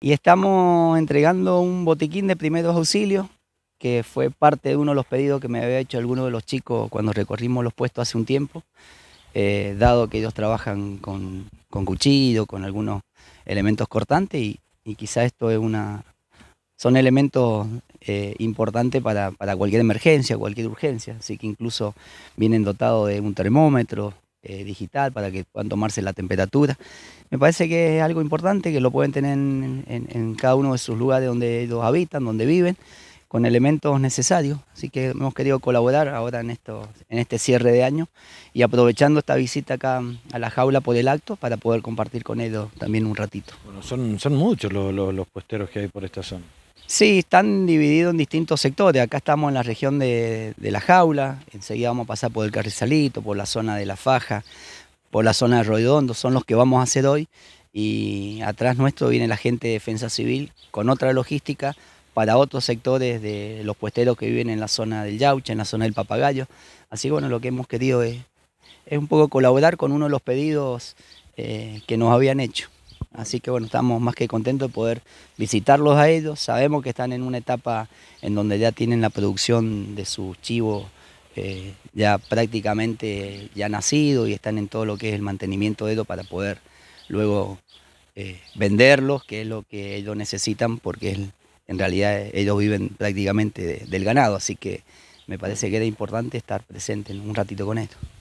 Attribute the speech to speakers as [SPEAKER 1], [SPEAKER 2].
[SPEAKER 1] Y estamos entregando un botiquín de primeros auxilios, que fue parte de uno de los pedidos que me había hecho alguno de los chicos cuando recorrimos los puestos hace un tiempo, eh, dado que ellos trabajan con, con, cuchillo, con algunos elementos cortantes, y, y quizá esto es una... Son elementos eh, importantes para, para cualquier emergencia, cualquier urgencia, así que incluso vienen dotados de un termómetro, eh, digital para que puedan tomarse la temperatura. Me parece que es algo importante que lo pueden tener en, cada uno de sus lugares donde ellos habitan, donde viven, con elementos necesarios. Así que hemos querido colaborar ahora en, esto, en este cierre de año y aprovechando esta visita acá a la jaula por el acto para poder compartir con ellos también un ratito. Bueno, son, son muchos los, los puesteros que hay por esta zona. Sí, están divididos en distintos sectores. Acá estamos en la región de, La Jaula, enseguida vamos a pasar por el Carrizalito, por la zona de La Faja, por la zona de Roidondo, son los que vamos a hacer hoy. Y atrás nuestro viene la gente de Defensa Civil con otra logística para otros sectores de los puesteros que viven en la zona del Yaucha, en la zona del Papagayo. Así bueno, lo que hemos querido es, un poco colaborar con uno de los pedidos eh, que nos habían hecho. Así que bueno, estamos más que contentos de poder visitarlos a ellos. Sabemos que están en una etapa en donde ya tienen la producción de sus chivos eh, ya prácticamente ya nacido y están en todo lo que es el mantenimiento de ellos para poder luego eh, venderlos, que es lo que ellos necesitan porque en realidad ellos viven prácticamente del ganado. Así que me parece que era importante estar presente un ratito con esto.